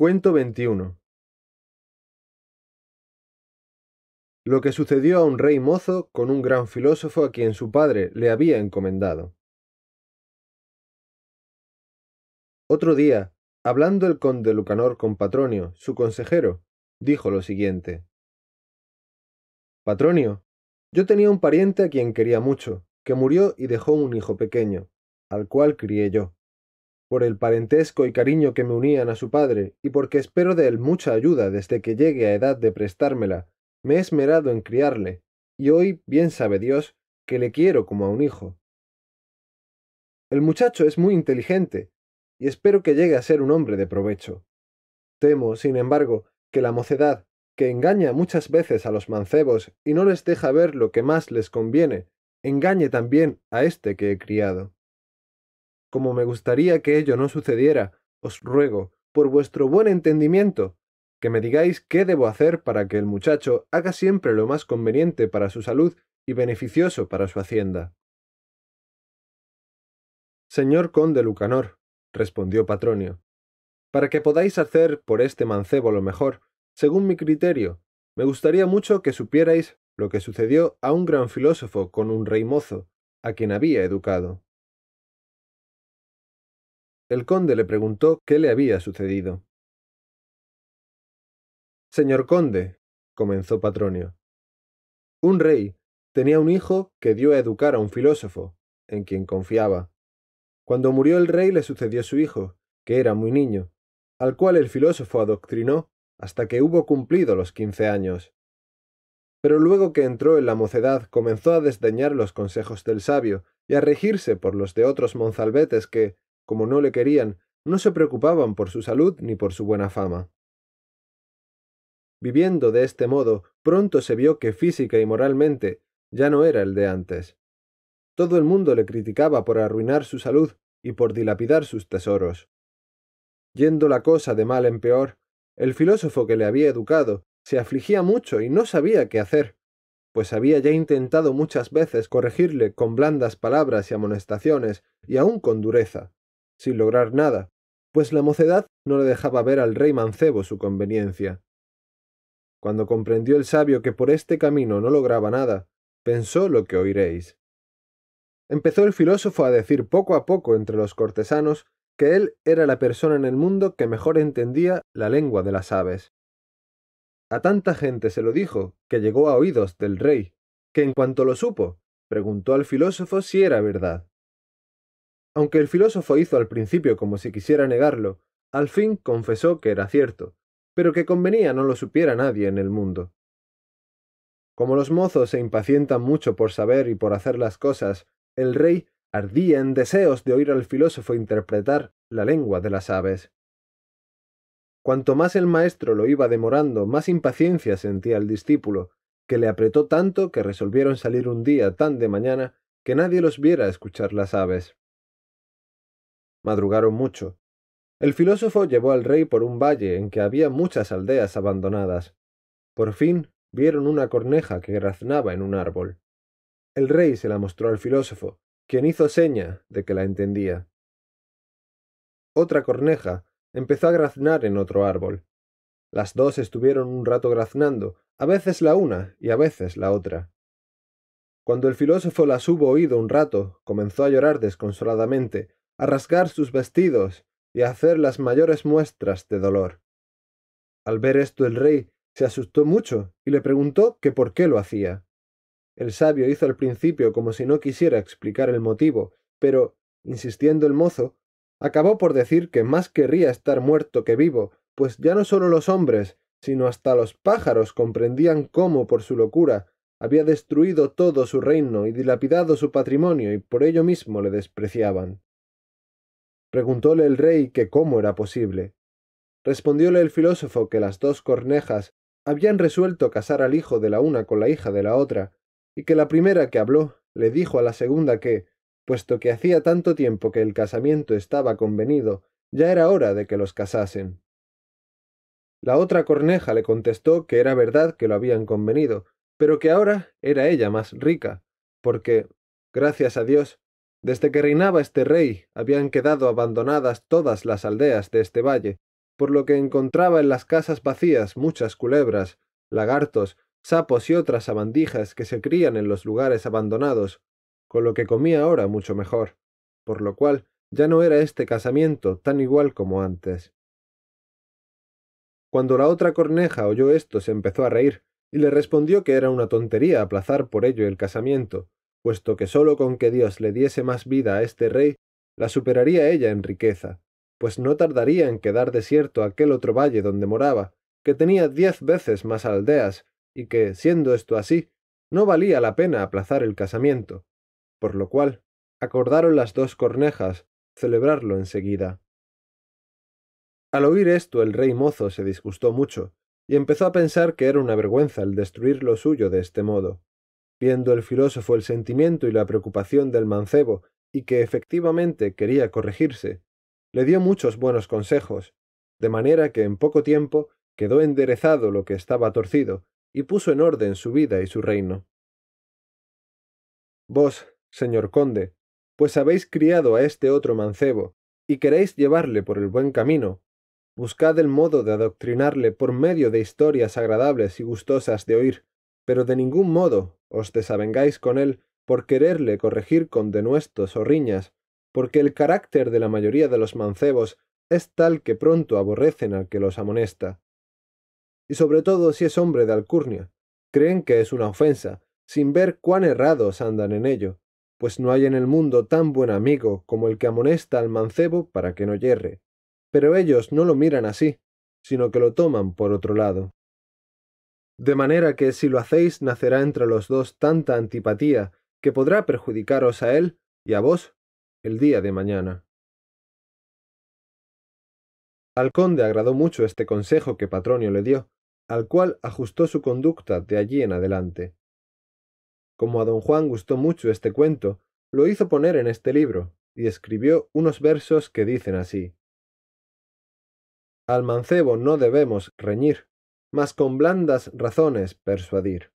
Cuento 21 Lo que sucedió a un rey mozo con un gran filósofo a quien su padre le había encomendado. Otro día, hablando el conde Lucanor con Patronio, su consejero, dijo lo siguiente. Patronio, yo tenía un pariente a quien quería mucho, que murió y dejó un hijo pequeño, al cual crié yo por el parentesco y cariño que me unían a su padre, y porque espero de él mucha ayuda desde que llegue a edad de prestármela, me he esmerado en criarle, y hoy bien sabe Dios que le quiero como a un hijo. El muchacho es muy inteligente, y espero que llegue a ser un hombre de provecho. Temo, sin embargo, que la mocedad, que engaña muchas veces a los mancebos y no les deja ver lo que más les conviene, engañe también a este que he criado como me gustaría que ello no sucediera, os ruego, por vuestro buen entendimiento, que me digáis qué debo hacer para que el muchacho haga siempre lo más conveniente para su salud y beneficioso para su hacienda. Señor conde Lucanor, respondió Patronio, para que podáis hacer por este mancebo lo mejor, según mi criterio, me gustaría mucho que supierais lo que sucedió a un gran filósofo con un rey mozo, a quien había educado el conde le preguntó qué le había sucedido. Señor conde, comenzó Patronio, un rey tenía un hijo que dio a educar a un filósofo, en quien confiaba. Cuando murió el rey le sucedió su hijo, que era muy niño, al cual el filósofo adoctrinó hasta que hubo cumplido los quince años. Pero luego que entró en la mocedad comenzó a desdeñar los consejos del sabio y a regirse por los de otros monzalbetes que, como no le querían, no se preocupaban por su salud ni por su buena fama. Viviendo de este modo, pronto se vio que física y moralmente ya no era el de antes. Todo el mundo le criticaba por arruinar su salud y por dilapidar sus tesoros. Yendo la cosa de mal en peor, el filósofo que le había educado se afligía mucho y no sabía qué hacer, pues había ya intentado muchas veces corregirle con blandas palabras y amonestaciones y aún con dureza sin lograr nada, pues la mocedad no le dejaba ver al rey mancebo su conveniencia. Cuando comprendió el sabio que por este camino no lograba nada, pensó lo que oiréis. Empezó el filósofo a decir poco a poco entre los cortesanos que él era la persona en el mundo que mejor entendía la lengua de las aves. A tanta gente se lo dijo, que llegó a oídos del rey, que en cuanto lo supo, preguntó al filósofo si era verdad. Aunque el filósofo hizo al principio como si quisiera negarlo, al fin confesó que era cierto, pero que convenía no lo supiera nadie en el mundo. Como los mozos se impacientan mucho por saber y por hacer las cosas, el rey ardía en deseos de oír al filósofo interpretar la lengua de las aves. Cuanto más el maestro lo iba demorando, más impaciencia sentía el discípulo, que le apretó tanto que resolvieron salir un día tan de mañana que nadie los viera escuchar las aves. Madrugaron mucho. El filósofo llevó al rey por un valle en que había muchas aldeas abandonadas. Por fin vieron una corneja que graznaba en un árbol. El rey se la mostró al filósofo, quien hizo seña de que la entendía. Otra corneja empezó a graznar en otro árbol. Las dos estuvieron un rato graznando, a veces la una y a veces la otra. Cuando el filósofo las hubo oído un rato, comenzó a llorar desconsoladamente, a rasgar sus vestidos y a hacer las mayores muestras de dolor. Al ver esto el rey se asustó mucho y le preguntó que por qué lo hacía. El sabio hizo al principio como si no quisiera explicar el motivo, pero, insistiendo el mozo, acabó por decir que más querría estar muerto que vivo, pues ya no sólo los hombres, sino hasta los pájaros comprendían cómo, por su locura, había destruido todo su reino y dilapidado su patrimonio, y por ello mismo le despreciaban. Preguntóle el rey que cómo era posible. Respondióle el filósofo que las dos cornejas habían resuelto casar al hijo de la una con la hija de la otra, y que la primera que habló le dijo a la segunda que, puesto que hacía tanto tiempo que el casamiento estaba convenido, ya era hora de que los casasen. La otra corneja le contestó que era verdad que lo habían convenido, pero que ahora era ella más rica, porque, gracias a Dios, desde que reinaba este rey habían quedado abandonadas todas las aldeas de este valle, por lo que encontraba en las casas vacías muchas culebras, lagartos, sapos y otras sabandijas que se crían en los lugares abandonados, con lo que comía ahora mucho mejor, por lo cual ya no era este casamiento tan igual como antes. Cuando la otra corneja oyó esto se empezó a reír, y le respondió que era una tontería aplazar por ello el casamiento, puesto que sólo con que Dios le diese más vida a este rey, la superaría ella en riqueza, pues no tardaría en quedar desierto aquel otro valle donde moraba, que tenía diez veces más aldeas, y que, siendo esto así, no valía la pena aplazar el casamiento, por lo cual acordaron las dos cornejas celebrarlo enseguida. Al oír esto el rey mozo se disgustó mucho, y empezó a pensar que era una vergüenza el destruir lo suyo de este modo viendo el filósofo el sentimiento y la preocupación del mancebo, y que efectivamente quería corregirse, le dio muchos buenos consejos, de manera que en poco tiempo quedó enderezado lo que estaba torcido, y puso en orden su vida y su reino. Vos, señor conde, pues habéis criado a este otro mancebo, y queréis llevarle por el buen camino, buscad el modo de adoctrinarle por medio de historias agradables y gustosas de oír, pero de ningún modo os desavengáis con él por quererle corregir con denuestos o riñas, porque el carácter de la mayoría de los mancebos es tal que pronto aborrecen al que los amonesta. Y sobre todo si es hombre de alcurnia, creen que es una ofensa, sin ver cuán errados andan en ello, pues no hay en el mundo tan buen amigo como el que amonesta al mancebo para que no yerre. Pero ellos no lo miran así, sino que lo toman por otro lado. De manera que si lo hacéis nacerá entre los dos tanta antipatía que podrá perjudicaros a él y a vos el día de mañana. Al conde agradó mucho este consejo que Patronio le dio, al cual ajustó su conducta de allí en adelante. Como a don Juan gustó mucho este cuento, lo hizo poner en este libro, y escribió unos versos que dicen así Al mancebo no debemos reñir, mas con blandas razones persuadir.